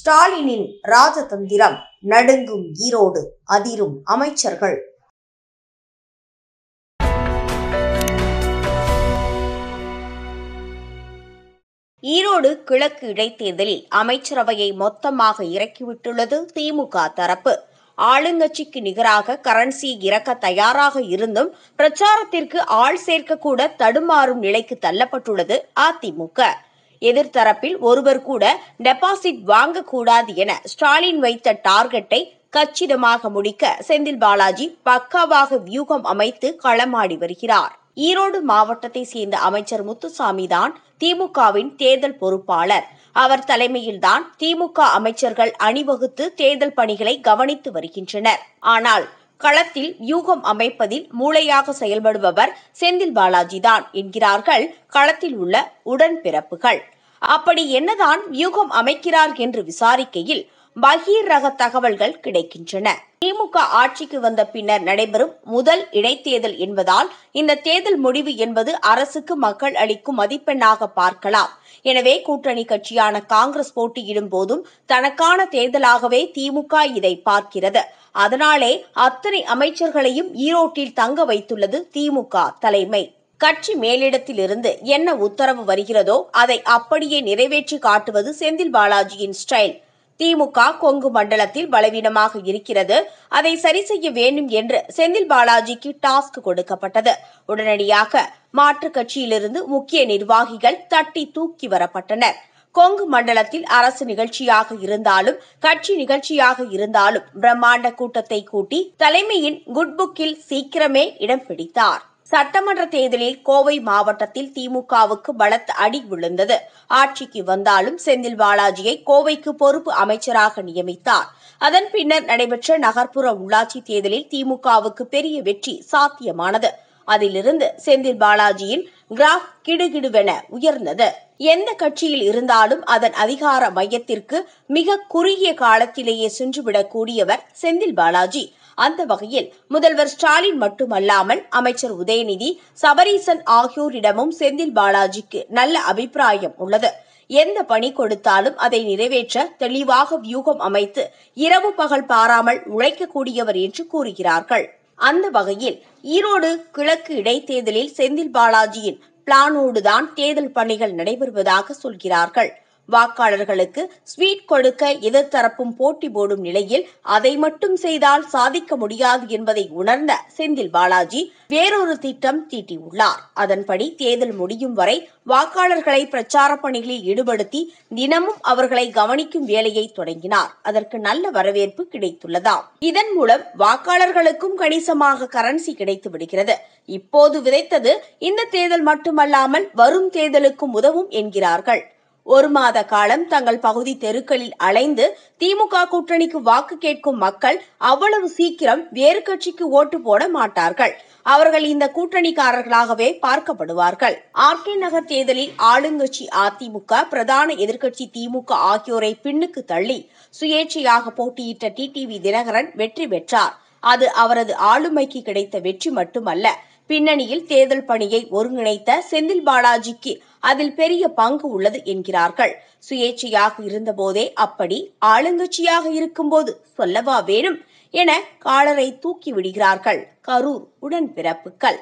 ஸ்டாலினின் ராஜதந்திரம் நடுங்கும் ஈரோடு அதிரும் அமைச்சர்கள் ஈரோடு கிழக்கு இடைத்தேர்தலில் அமைச்சரவையை மொத்தமாக இறக்கிவிட்டுள்ளது திமுக தரப்பு ஆளுங்கட்சிக்கு நிகராக கரன்சி இறக்க தயாராக இருந்தும் பிரச்சாரத்திற்கு ஆள் சேர்க்கக்கூட தடுமாறும் நிலைக்கு தள்ளப்பட்டுள்ளது அதிமுக எதிர்த்தரப்பில் ஒருவர் கூட டெபாசிட் வாங்கக்கூடாது என ஸ்டாலின் வைத்த டார்கெட்டை கச்சிதமாக முடிக்க செந்தில் பாலாஜி பக்காவாக வியூகம் அமைத்து களமாடி வருகிறார் ஈரோடு மாவட்டத்தை சேர்ந்த அமைச்சர் முத்துசாமி தான் திமுகவின் தேர்தல் பொறுப்பாளர் அவர் தலைமையில்தான் திமுக அமைச்சர்கள் அணிவகுத்து தேர்தல் பணிகளை கவனித்து வருகின்றனர் ஆனால் களத்தில் வியூகம் அமைப்பதில் மூளையாக செயல்படுபவர் செந்தில் பாலாஜி தான் என்கிறார்கள் களத்தில் உள்ள உடன்பிறப்புகள் அப்படி என்னதான் வியூகம் அமைக்கிறார் என்று விசாரிக்கையில் பகீர் ரக தகவல்கள் கிடைக்கின்றன திமுக ஆட்சிக்கு வந்த பின்னர் நடைபெறும் முதல் இடைத்தேர்தல் என்பதால் இந்த தேர்தல் முடிவு என்பது அரசுக்கு மக்கள் அளிக்கும் மதிப்பெண்ணாக பார்க்கலாம் எனவே கூட்டணி கட்சியான காங்கிரஸ் போட்டியிடும் போதும் தனக்கான தேர்தலாகவே திமுக இதை பார்க்கிறது அதனாலே அத்தனை அமைச்சர்களையும் ஈரோட்டில் தங்க வைத்துள்ளது திமுக தலைமை கட்சி மேலிடத்திலிருந்து என்ன உத்தரவு வருகிறதோ அதை அப்படியே நிறைவேற்றி காட்டுவது செந்தில் பாலாஜியின் ஸ்டைல் திமுக கொங்கு மண்டலத்தில் பலவீனமாக இருக்கிறது அதை சரி செய்ய வேண்டும் என்று செந்தில் பாலாஜிக்கு டாஸ்க் கொடுக்கப்பட்டது உடனடியாக மாற்றுக் கட்சியிலிருந்து முக்கிய நிர்வாகிகள் தட்டி தூக்கி வரப்பட்டனர் கொங்கு மண்டலத்தில் அரசு நிகழ்ச்சியாக இருந்தாலும் கட்சி நிகழ்ச்சியாக இருந்தாலும் பிரம்மாண்ட கூட்டத்தை கூட்டி தலைமையின் குட்புக்கில் சீக்கிரமே இடம் பிடித்தார் சட்டமன்ற தேர்தலில் கோவை மாவட்டத்தில் திமுகவுக்கு பலத்த அடி விழுந்தது ஆட்சிக்கு வந்தாலும் செந்தில் பாலாஜியை கோவைக்கு பொறுப்பு அமைச்சராக நியமித்தார் அதன் பின்னர் நடைபெற்ற நகர்ப்புற உள்ளாட்சி தேர்தலில் திமுகவுக்கு பெரிய வெற்றி சாத்தியமானது அதிலிருந்து செந்தில் பாலாஜியின் கிராஃப் கிடுகிடுவென உயர்ந்தது எந்த கட்சியில் இருந்தாலும் அதன் அதிகார மையத்திற்கு மிக குறுகிய காலத்திலேயே சென்றுவிடக்கூடியவர் செந்தில் பாலாஜி அந்த வகையில் முதல்வர் ஸ்டாலின் மட்டுமல்லாமல் அமைச்சர் உதயநிதி சபரீசன் ஆகியோரிடமும் செந்தில் பாலாஜிக்கு நல்ல அபிப்பிராயம் உள்ளது எந்த பணி கொடுத்தாலும் அதை நிறைவேற்ற தெளிவாக வியூகம் அமைத்து இரவு பகல் பாராமல் உழைக்கக்கூடியவர் என்று கூறுகிறார்கள் அந்த வகையில் ஈரோடு கிழக்கு இடைத்தேர்தலில் செந்தில் பாலாஜியின் பிளானோடுதான் தேர்தல் பணிகள் நடைபெறுவதாக சொல்கிறார்கள் வாக்காளர்களுக்கு ஸ்வீட் கொடுக்க எதிர்த்தரப்பும் போட்டி போடும் நிலையில் அதை மட்டும் செய்தால் சாதிக்க முடியாது என்பதை உணர்ந்த செந்தில் பாலாஜி வேறொரு திட்டம் தீட்டியுள்ளார் அதன்படி தேர்தல் முடியும் வரை வாக்காளர்களை பிரச்சார பணிகளில் ஈடுபடுத்தி தினமும் அவர்களை கவனிக்கும் வேலையை தொடங்கினார் அதற்கு நல்ல வரவேற்பு கிடைத்துள்ளதாம் இதன் மூலம் வாக்காளர்களுக்கும் கணிசமாக கரன்சி கிடைத்து விடுகிறது இப்போது விதைத்தது இந்த தேர்தல் மட்டுமல்லாமல் வரும் தேர்தலுக்கும் உதவும் என்கிறார்கள் ஒரு மாத காலம் தங்கள் பகுதி தெருக்களில் அலைந்து திமுக கூட்டணிக்கு வாக்கு கேட்கும் மக்கள் அவ்வளவு சீக்கிரம் வேறு கட்சிக்கு ஓட்டு போட மாட்டார்கள் அவர்கள் இந்த கூட்டணிக்காரர்களாகவே பார்க்கப்படுவார்கள் ஆர் கே நகர் தேர்தலில் ஆளுங்கட்சி அதிமுக பிரதான எதிர்க்கட்சி திமுக ஆகியோரை பின்னுக்கு தள்ளி சுயேட்சையாக போட்டியிட்ட டிடிவி தினகரன் வெற்றி பெற்றார் அது அவரது ஆளுமைக்கு கிடைத்த வெற்றி மட்டுமல்ல பின்னணியில் தேர்தல் பணியை ஒருங்கிணைத்த செந்தில் பாலாஜிக்கு அதில் பெரிய பங்கு உள்ளது என்கிறார்கள் சுயேட்சையாக இருந்தபோதே அப்படி ஆளுங்கட்சியாக இருக்கும்போது சொல்லவா வேணும் என காலரை தூக்கி விடுகிறார்கள் கரூர் உடன்பிறப்புகள்